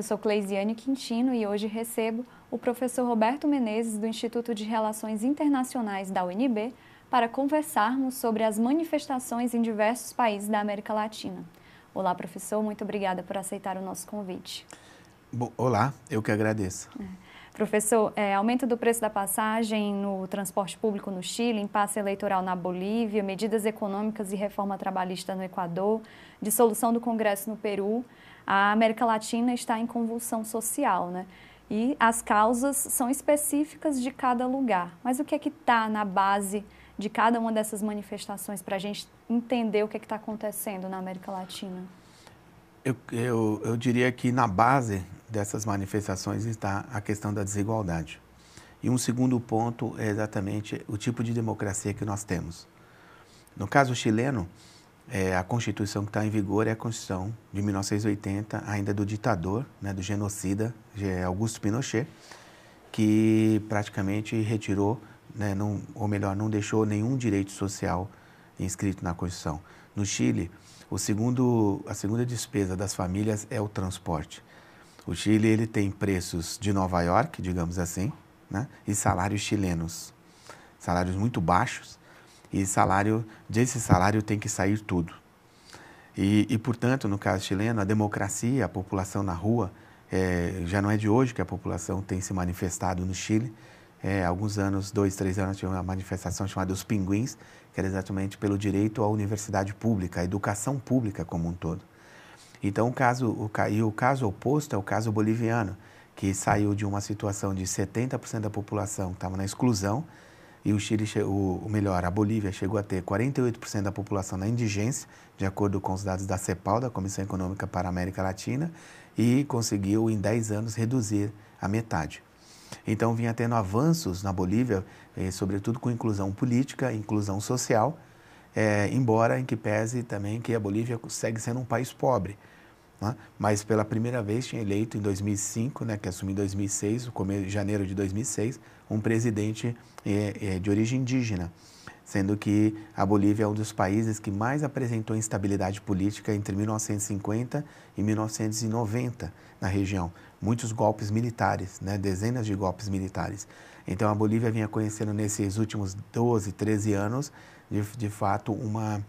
Eu sou Cleisiane Quintino e hoje recebo o professor Roberto Menezes do Instituto de Relações Internacionais da UNB para conversarmos sobre as manifestações em diversos países da América Latina. Olá, professor, muito obrigada por aceitar o nosso convite. Bo Olá, eu que agradeço. É. Professor, é, aumento do preço da passagem no transporte público no Chile, impasse eleitoral na Bolívia, medidas econômicas e reforma trabalhista no Equador, dissolução do Congresso no Peru. A América Latina está em convulsão social, né? E as causas são específicas de cada lugar. Mas o que é que está na base de cada uma dessas manifestações para a gente entender o que é está acontecendo na América Latina? Eu, eu, eu diria que na base dessas manifestações está a questão da desigualdade. E um segundo ponto é exatamente o tipo de democracia que nós temos. No caso chileno, é, a Constituição que está em vigor é a Constituição de 1980, ainda do ditador, né, do genocida Augusto Pinochet, que praticamente retirou, né, não, ou melhor, não deixou nenhum direito social inscrito na Constituição. No Chile, o segundo, a segunda despesa das famílias é o transporte. O Chile ele tem preços de Nova York, digamos assim, né? e salários chilenos, salários muito baixos, e salário desse salário tem que sair tudo. E, e portanto, no caso chileno, a democracia, a população na rua, é, já não é de hoje que a população tem se manifestado no Chile, é, alguns anos, dois, três anos, tinha uma manifestação chamada Os Pinguins, que era exatamente pelo direito à universidade pública, à educação pública como um todo. Então, o caso, o, e o caso oposto é o caso boliviano, que saiu de uma situação de 70% da população que estava na exclusão, e o Chile, o, melhor, a Bolívia chegou a ter 48% da população na indigência, de acordo com os dados da CEPAL, da Comissão Econômica para a América Latina, e conseguiu em 10 anos reduzir a metade. Então vinha tendo avanços na Bolívia, eh, sobretudo com inclusão política, inclusão social, eh, embora em que pese também que a Bolívia segue sendo um país pobre. Né? Mas pela primeira vez tinha eleito em 2005, né, que assumiu em 2006, o começo de janeiro de 2006, um presidente eh, eh, de origem indígena sendo que a Bolívia é um dos países que mais apresentou instabilidade política entre 1950 e 1990 na região. Muitos golpes militares, né? dezenas de golpes militares. Então a Bolívia vinha conhecendo nesses últimos 12, 13 anos, de, de fato, uma,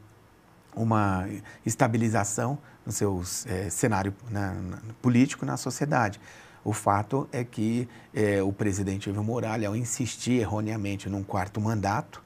uma estabilização no seu é, cenário né? na, político na sociedade. O fato é que é, o presidente Evo Morales, ao insistir erroneamente num quarto mandato,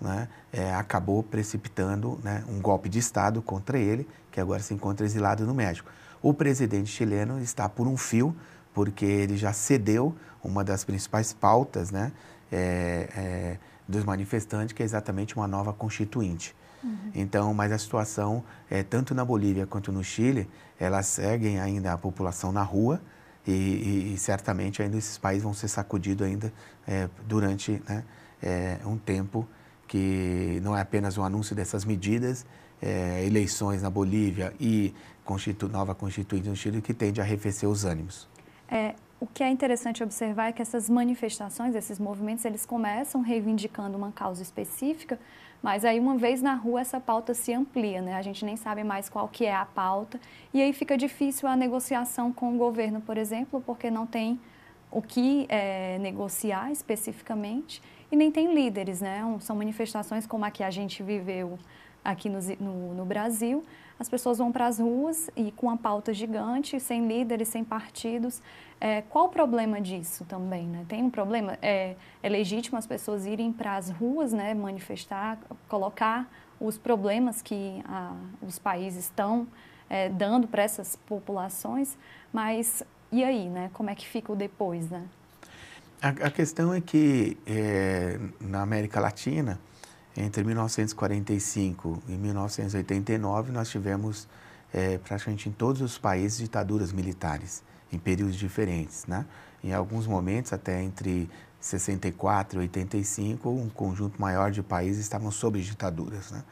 né, é, acabou precipitando né, um golpe de Estado contra ele, que agora se encontra exilado no México. O presidente chileno está por um fio, porque ele já cedeu uma das principais pautas né, é, é, dos manifestantes, que é exatamente uma nova constituinte. Uhum. Então, mas a situação, é, tanto na Bolívia quanto no Chile, elas seguem ainda a população na rua e, e, e certamente ainda esses países vão ser sacudidos ainda é, durante né, é, um tempo que não é apenas o um anúncio dessas medidas, é, eleições na Bolívia e constitu, nova Constituição no Chile, que tende a arrefecer os ânimos. É, o que é interessante observar é que essas manifestações, esses movimentos, eles começam reivindicando uma causa específica, mas aí uma vez na rua essa pauta se amplia, né? A gente nem sabe mais qual que é a pauta e aí fica difícil a negociação com o governo, por exemplo, porque não tem o que é, negociar especificamente e nem tem líderes, né? São manifestações como a que a gente viveu aqui no, no, no Brasil. As pessoas vão para as ruas e com uma pauta gigante, sem líderes, sem partidos. É, qual o problema disso também, né? Tem um problema? É, é legítimo as pessoas irem para as ruas, né? Manifestar, colocar os problemas que a, os países estão é, dando para essas populações, mas e aí, né? Como é que fica o depois, né? A, a questão é que é, na América Latina, entre 1945 e 1989, nós tivemos é, praticamente em todos os países ditaduras militares, em períodos diferentes. Né? Em alguns momentos, até entre 64 e 85, um conjunto maior de países estavam sob ditaduras. Né?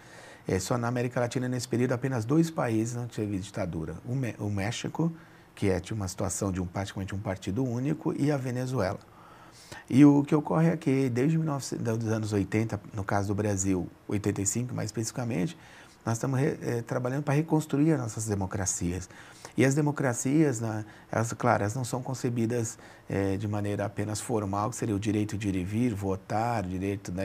É, só na América Latina, nesse período, apenas dois países não tiveram ditadura. O, o México, que é, tinha uma situação de um, praticamente um partido único, e a Venezuela. E o que ocorre é que, desde os dos anos 80, no caso do Brasil, 85 mais especificamente, nós estamos é, trabalhando para reconstruir as nossas democracias. E as democracias, né, elas, claro, elas não são concebidas é, de maneira apenas formal, que seria o direito de ir e vir, votar, o direito da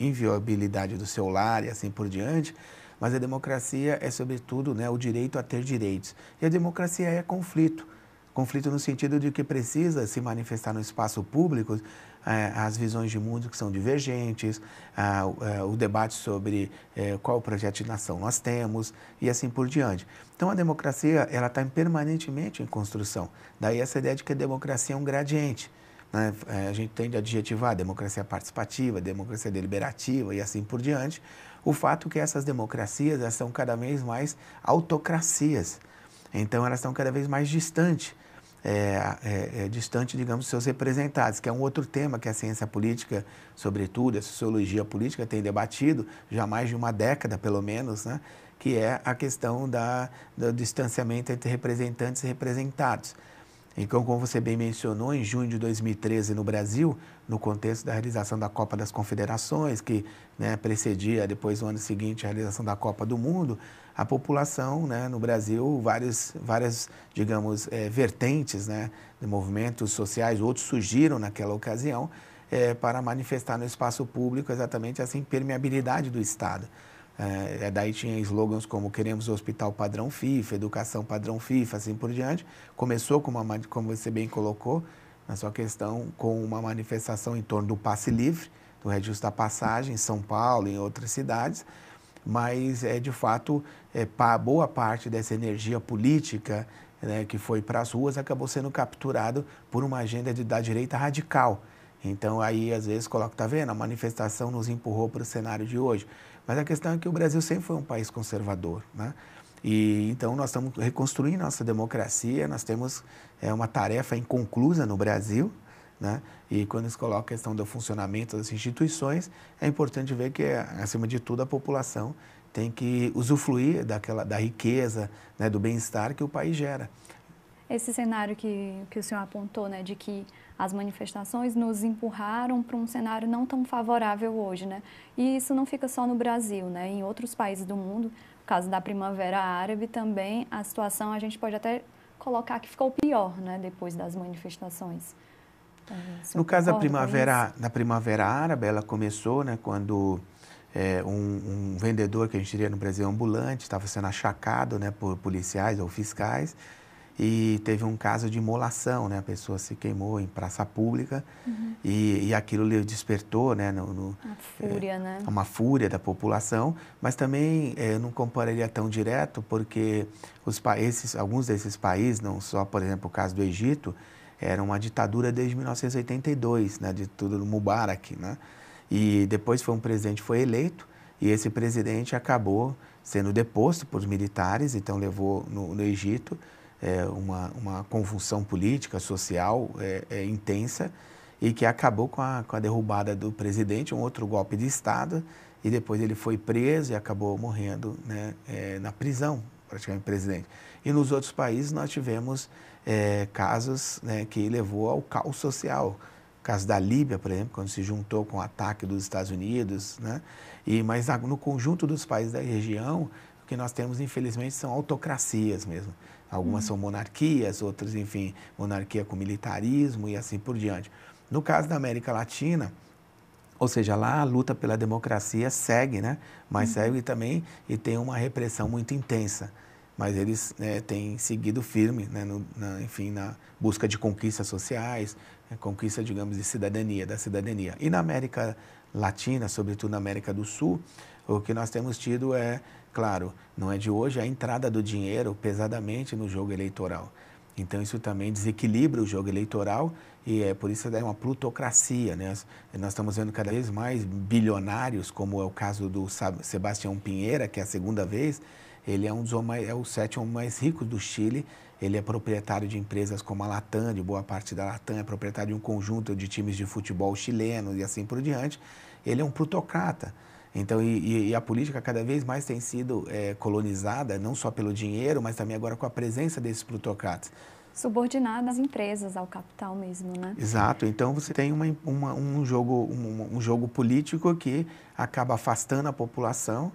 inviabilidade do seu lar e assim por diante, mas a democracia é, sobretudo, né, o direito a ter direitos. E a democracia é conflito. Conflito no sentido de que precisa se manifestar no espaço público é, as visões de mundo que são divergentes, é, o debate sobre é, qual projeto de nação nós temos e assim por diante. Então, a democracia ela está permanentemente em construção. Daí essa ideia de que a democracia é um gradiente. Né? A gente tende a adjetivar democracia participativa, democracia deliberativa e assim por diante. O fato é que essas democracias são cada vez mais autocracias. Então, elas estão cada vez mais distantes é, é, é, distante, digamos, dos seus representados, que é um outro tema que a ciência política, sobretudo a sociologia política, tem debatido já há mais de uma década, pelo menos, né? que é a questão da, do distanciamento entre representantes e representados. Então, como você bem mencionou, em junho de 2013 no Brasil, no contexto da realização da Copa das Confederações, que né, precedia depois no ano seguinte a realização da Copa do Mundo, a população né, no Brasil, várias, várias digamos, é, vertentes né, de movimentos sociais, outros surgiram naquela ocasião é, para manifestar no espaço público exatamente essa impermeabilidade do Estado. Eh, é, daí tinha slogans como queremos hospital padrão FIFA, educação padrão FIFA, assim por diante. Começou com uma, como você bem colocou, na sua questão, com uma manifestação em torno do passe livre, do registro da passagem em São Paulo e em outras cidades mas é de fato é, boa parte dessa energia política né, que foi para as ruas acabou sendo capturado por uma agenda de, da direita radical. Então aí às vezes coloca, tá vendo, a manifestação nos empurrou para o cenário de hoje. Mas a questão é que o Brasil sempre foi um país conservador, né? E então nós estamos reconstruindo nossa democracia, nós temos é, uma tarefa inconclusa no Brasil, né? E quando se coloca a questão do funcionamento das instituições, é importante ver que, acima de tudo, a população tem que usufruir daquela, da riqueza, né, do bem-estar que o país gera. Esse cenário que, que o senhor apontou, né, de que as manifestações nos empurraram para um cenário não tão favorável hoje, né? E isso não fica só no Brasil, né? Em outros países do mundo, no caso da primavera árabe também, a situação a gente pode até colocar que ficou pior, né, depois das manifestações. Uhum. no caso da primavera, da primavera árabe, ela começou, né, quando é, um, um, vendedor que a gente diria no Brasil ambulante estava sendo achacado, né, por policiais ou fiscais e teve um caso de imolação, né, a pessoa se queimou em praça pública uhum. e, e aquilo lhe despertou, né, no, no uma fúria, é, né, uma fúria da população, mas também é, eu não compararia tão direto porque os países, alguns desses países, não só, por exemplo, o caso do Egito era uma ditadura desde 1982, né, tudo do Mubarak, né? E depois foi um presidente foi eleito e esse presidente acabou sendo deposto por militares, então levou no, no Egito é, uma, uma convulsão política, social é, é, intensa e que acabou com a, com a derrubada do presidente, um outro golpe de Estado, e depois ele foi preso e acabou morrendo né, é, na prisão, praticamente presidente. E nos outros países nós tivemos é, casos né, que levou ao caos social. O caso da Líbia, por exemplo, quando se juntou com o ataque dos Estados Unidos. Né? E, mas no conjunto dos países da região, o que nós temos, infelizmente, são autocracias mesmo. Algumas uhum. são monarquias, outras, enfim, monarquia com militarismo e assim por diante. No caso da América Latina, ou seja, lá a luta pela democracia segue, né? Mas uhum. segue também e tem uma repressão muito intensa mas eles né, têm seguido firme, né, no, na, enfim, na busca de conquistas sociais, né, conquista, digamos, de cidadania, da cidadania. E na América Latina, sobretudo na América do Sul, o que nós temos tido é, claro, não é de hoje, é a entrada do dinheiro pesadamente no jogo eleitoral. Então isso também desequilibra o jogo eleitoral e é por isso é uma plutocracia, né? Nós estamos vendo cada vez mais bilionários, como é o caso do Sebastião Pinheira, que é a segunda vez ele é um dos homens, é o sétimo mais rico do Chile. Ele é proprietário de empresas como a Latam, de boa parte da Latam, é proprietário de um conjunto de times de futebol chileno e assim por diante. Ele é um plutocrata. Então, e, e, a política cada vez mais tem sido é, colonizada, não só pelo dinheiro, mas também agora com a presença desses plutocratas. Subordinada às empresas, ao capital mesmo, né? Exato. Então, você tem uma, uma, um, jogo, um, um jogo político que acaba afastando a população,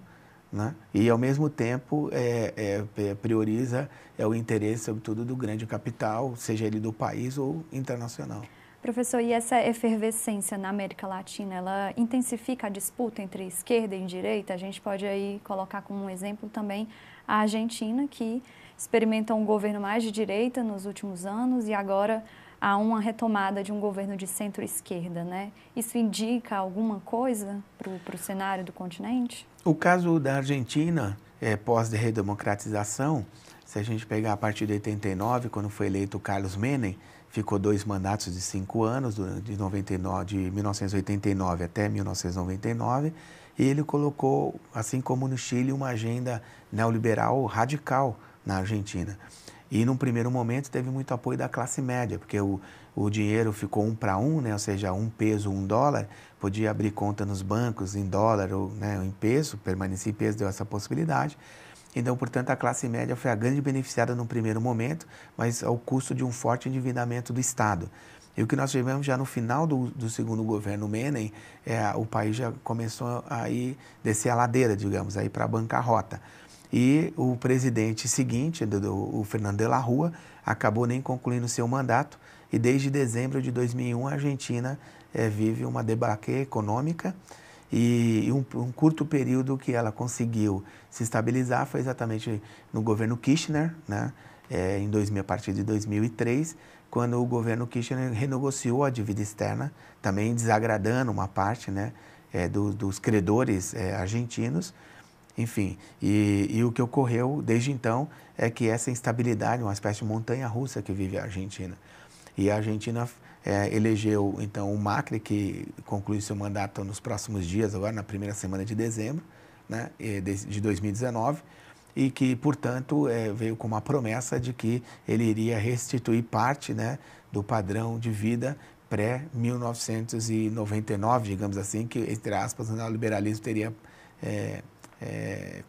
né? E, ao mesmo tempo, é, é, é, prioriza é, o interesse, sobretudo, do grande capital, seja ele do país ou internacional. Professor, e essa efervescência na América Latina, ela intensifica a disputa entre esquerda e direita? A gente pode aí colocar como um exemplo também a Argentina, que experimenta um governo mais de direita nos últimos anos e agora a uma retomada de um governo de centro-esquerda, né? Isso indica alguma coisa para o cenário do continente? O caso da Argentina, é, pós-redemocratização, se a gente pegar a partir de 89, quando foi eleito Carlos Menem, ficou dois mandatos de cinco anos, de, 99, de 1989 até 1999, e ele colocou, assim como no Chile, uma agenda neoliberal radical na Argentina. E num primeiro momento teve muito apoio da classe média, porque o, o dinheiro ficou um para um, né? ou seja, um peso, um dólar, podia abrir conta nos bancos em dólar ou, né, em peso, permanecer em peso, deu essa possibilidade. Então, portanto, a classe média foi a grande beneficiada num primeiro momento, mas ao custo de um forte endividamento do Estado. E o que nós tivemos já no final do, do segundo governo Menem, é, o país já começou a ir, descer a ladeira, digamos, aí para a bancarrota. E o presidente seguinte, o Fernando de la Rua, acabou nem concluindo seu mandato. E desde dezembro de 2001, a Argentina é, vive uma debaque econômica. E um, um, curto período que ela conseguiu se estabilizar foi exatamente no governo Kirchner, né? É, em 2000, a partir de 2003, quando o governo Kirchner renegociou a dívida externa, também desagradando uma parte né, é, do, dos credores é, argentinos. Enfim, e, e, o que ocorreu desde então é que essa instabilidade, uma espécie de montanha russa que vive a Argentina. E a Argentina é, elegeu, então, o Macri, que conclui seu mandato nos próximos dias, agora na primeira semana de dezembro né, de 2019, e que, portanto, é, veio com uma promessa de que ele iria restituir parte né, do padrão de vida pré-1999, digamos assim, que, entre aspas, né, o neoliberalismo teria é, é,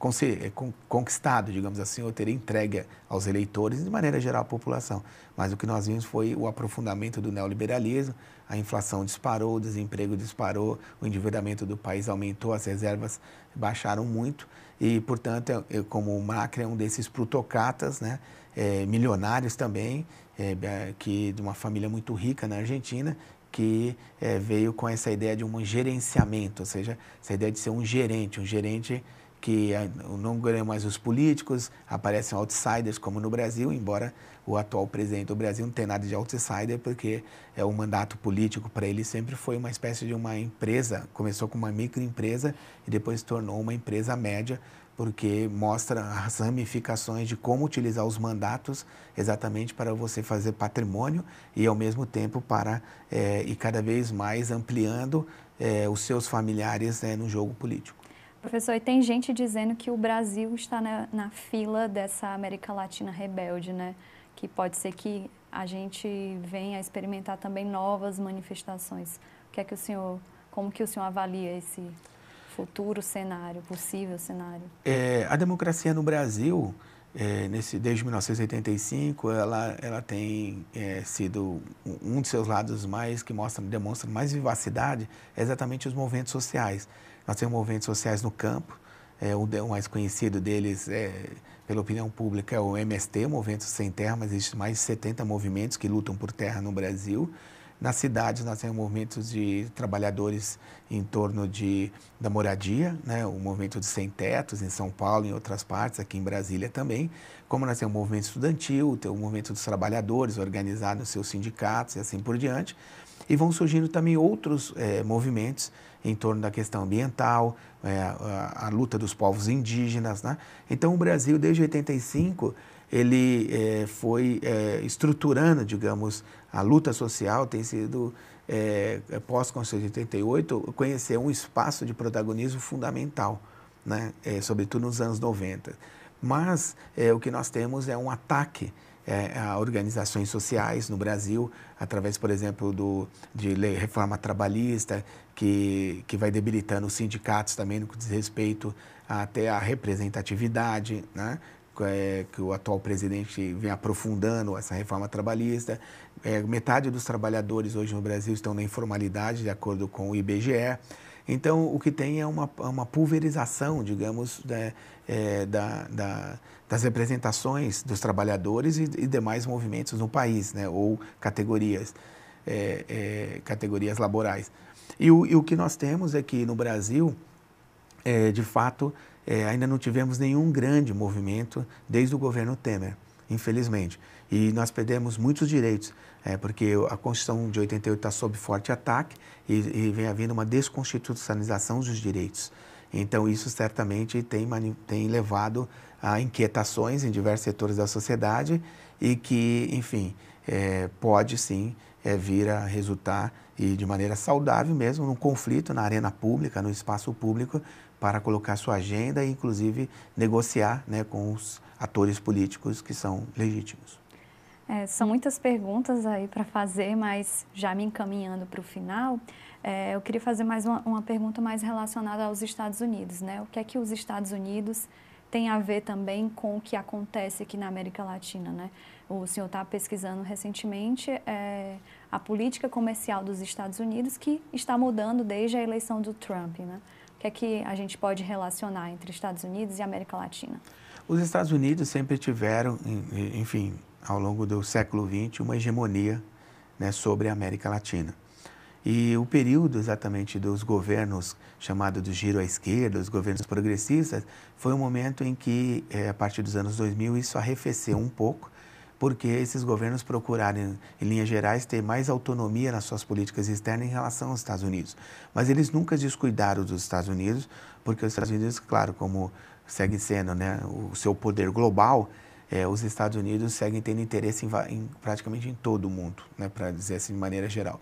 conquistado, digamos assim, ou ter entregue aos eleitores de maneira geral à população. Mas o que nós vimos foi o aprofundamento do neoliberalismo, a inflação disparou, o desemprego disparou, o endividamento do país aumentou, as reservas baixaram muito e, portanto, eu, é, é, como o Macri é um desses plutocratas, né, é, milionários também, é, que de uma família muito rica na Argentina, que veio com essa ideia de um gerenciamento, ou seja, essa ideia de ser um gerente, um gerente que não ganham mais os políticos, aparecem outsiders como no Brasil, embora o atual presidente do Brasil não tenha nada de outsider, porque é um mandato político para ele sempre foi uma espécie de uma empresa, começou com uma microempresa e depois se tornou uma empresa média, porque mostra as ramificações de como utilizar os mandatos exatamente para você fazer patrimônio e ao mesmo tempo para é, eh, e cada vez mais ampliando é, os seus familiares né, no jogo político. Professor, e tem gente dizendo que o Brasil está na, na fila dessa América Latina rebelde, né? Que pode ser que a gente venha a experimentar também novas manifestações. O que é que o senhor, como que o senhor avalia esse futuro cenário, possível cenário? É, a democracia no Brasil, é, nesse, desde 1985, ela, ela tem é, sido um dos seus lados mais que mostra, demonstra mais vivacidade, é exatamente os movimentos sociais. Nós temos movimentos sociais no campo, é, o, mais conhecido deles, é, pela opinião pública, é o MST, o Movimento Sem Terra, mas existem mais de 70 movimentos que lutam por terra no Brasil. Nas cidades, nós temos movimentos de trabalhadores em torno de, da moradia, né? o movimento de sem-tetos em São Paulo, em outras partes, aqui em Brasília também. Como nós temos o movimento estudantil, tem o movimento dos trabalhadores organizado nos seus sindicatos e assim por diante. E vão surgindo também outros é, movimentos em torno da questão ambiental, é, a, a, luta dos povos indígenas. Né? Então, o Brasil, desde 85, ele é, foi estruturando, digamos, a luta social, tem sido, pós-Constituição de 88, conhecer um espaço de protagonismo fundamental, né? sobretudo nos anos 90. Mas o que nós temos é um ataque é, a organizações sociais no Brasil, através, por exemplo, do, de lei, reforma trabalhista, que, que vai debilitando os sindicatos também no que diz respeito até à representatividade, né? É, que o atual presidente vem aprofundando essa reforma trabalhista. É, metade dos trabalhadores hoje no Brasil estão na informalidade, de acordo com o IBGE. Então, o que tem é uma, uma pulverização, digamos, da, né, é, da, da, das representações dos trabalhadores e, e, demais movimentos no país, né? ou categorias, é, é, categorias laborais. E o, e o, que nós temos é que no Brasil, é, de fato, é, ainda não tivemos nenhum grande movimento desde o governo Temer infelizmente. E nós perdemos muitos direitos, é, porque a Constituição de 88 está sob forte ataque e, e, vem havendo uma desconstitucionalização dos direitos. Então, isso certamente tem, tem levado a inquietações em diversos setores da sociedade e que, enfim, é, pode sim é, vir a resultar, e de maneira saudável mesmo, num conflito na arena pública, no espaço público, para colocar sua agenda e, inclusive, negociar né, com os atores políticos que são legítimos. É, são muitas perguntas aí para fazer, mas já me encaminhando para o final, é, eu queria fazer mais uma, uma, pergunta mais relacionada aos Estados Unidos, né? O que é que os Estados Unidos tem a ver também com o que acontece aqui na América Latina, né? O senhor está pesquisando recentemente é, a política comercial dos Estados Unidos que está mudando desde a eleição do Trump, né? O que é que a gente pode relacionar entre Estados Unidos e América Latina? Os Estados Unidos sempre tiveram, enfim, ao longo do século XX, uma hegemonia né, sobre a América Latina. E o período exatamente dos governos chamado do giro à esquerda, os governos progressistas, foi um momento em que, é, a partir dos anos 2000, isso arrefeceu um pouco, porque esses governos procuraram, em linhas gerais, ter mais autonomia nas suas políticas externas em relação aos Estados Unidos. Mas eles nunca descuidaram dos Estados Unidos, porque os Estados Unidos, claro, como Segue sendo, né, o seu poder global, é, os Estados Unidos seguem tendo interesse em, em, praticamente em todo o mundo, né, para dizer assim de maneira geral.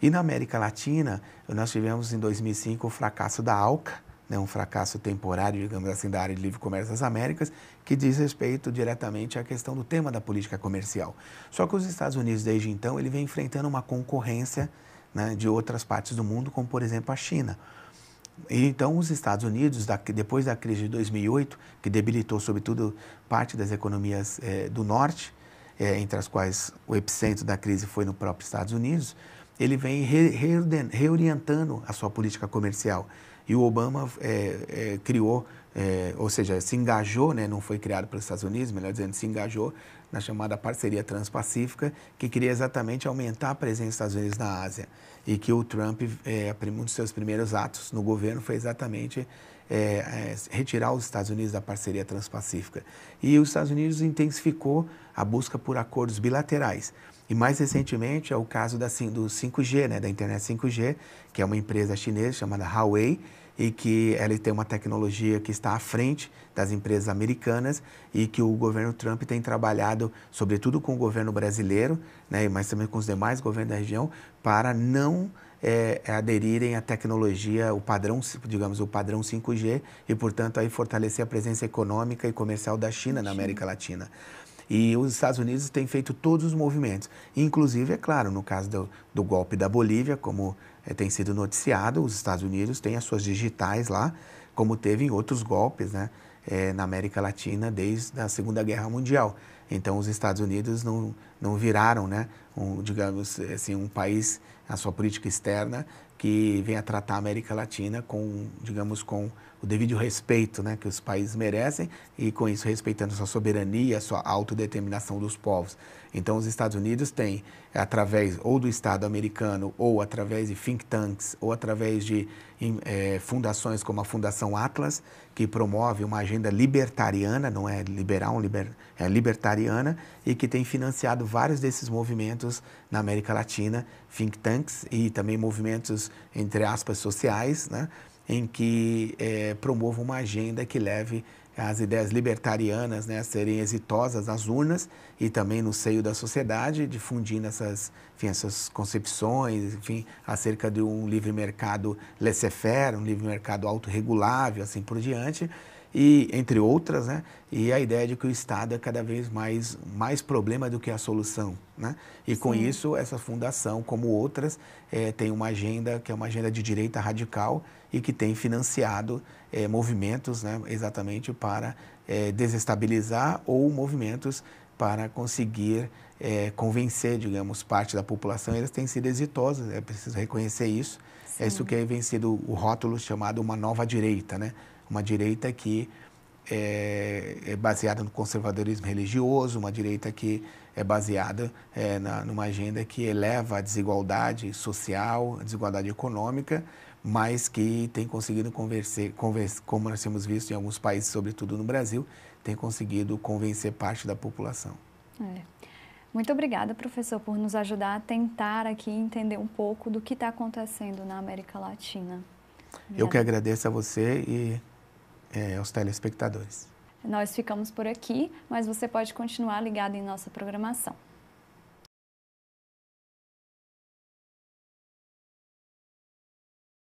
E na América Latina, nós tivemos em 2005 o fracasso da ALCA, né, um fracasso temporário, digamos assim, da área de livre comércio das Américas, que diz respeito diretamente à questão do tema da política comercial. Só que os Estados Unidos, desde então, ele vem enfrentando uma concorrência né, de outras partes do mundo, como por exemplo a China. Então, os Estados Unidos, depois da crise de 2008, que debilitou, sobretudo, parte das economias é, do norte, é, entre as quais o epicentro da crise foi no próprio Estados Unidos, ele vem reorientando a sua política comercial. E o Obama é, é, criou, é, ou seja, se engajou, né, não foi criado pelos Estados Unidos, melhor dizendo, se engajou na chamada Parceria Transpacífica, que queria exatamente aumentar a presença dos Estados Unidos na Ásia e que o Trump, é, um dos seus primeiros atos no governo foi exatamente é, é, retirar os Estados Unidos da parceria transpacífica. E os Estados Unidos intensificou a busca por acordos bilaterais. E mais recentemente é o caso da, do 5G, né, da internet 5G, que é uma empresa chinesa chamada Huawei, e que ela tem uma tecnologia que está à frente das empresas americanas e que o governo Trump tem trabalhado, sobretudo com o governo brasileiro, né, mas também com os demais governos da região, para não é, é aderirem à tecnologia, o padrão, digamos, o padrão 5G e, portanto, aí fortalecer a presença econômica e comercial da China na América Latina. E os Estados Unidos têm feito todos os movimentos, inclusive, é claro, no caso do, do golpe da Bolívia, como é, tem sido noticiado, os Estados Unidos têm as suas digitais lá, como teve em outros golpes né, é, na América Latina desde a Segunda Guerra Mundial. Então, os Estados Unidos não, não viraram, né, um, digamos assim, um país, a sua política externa, que venha tratar a América Latina com, digamos, com o devido respeito né, que os países merecem e, com isso, respeitando sua soberania, sua autodeterminação dos povos. Então, os Estados Unidos têm através ou do Estado americano, ou através de think tanks, ou através de é, fundações como a Fundação Atlas, que promove uma agenda libertariana, não é liberal, liber, é libertariana, e que tem financiado vários desses movimentos na América Latina, think tanks e também movimentos, entre aspas, sociais, né? em que é, uma agenda que leve as ideias libertarianas né, serem exitosas nas urnas e também no seio da sociedade, difundindo essas, enfim, essas concepções enfim, acerca de um livre mercado laissez-faire, um livre mercado autorregulável, assim por diante e entre outras, né? E a ideia de que o Estado é cada vez mais mais problema do que a solução, né? E Sim. com isso essa fundação, como outras, é, tem uma agenda que é uma agenda de direita radical e que tem financiado é, movimentos, né? Exatamente para é, desestabilizar ou movimentos para conseguir convencer, digamos, parte da população. Eles têm sido exitosos, é preciso reconhecer isso. Sim. É isso que é vem sido o rótulo chamado uma nova direita, né? uma direita que é, é baseada no conservadorismo religioso, uma direita que é baseada é, na, numa agenda que eleva a desigualdade social, a desigualdade econômica, mas que tem conseguido convencer, convencer, como nós temos visto em alguns países, sobretudo no Brasil, tem conseguido convencer parte da população. É. Muito obrigada, professor, por nos ajudar a tentar aqui entender um pouco do que está acontecendo na América Latina. Eu que agradeço a você e é, aos telespectadores. Nós ficamos por aqui, mas você pode continuar ligado em nossa programação.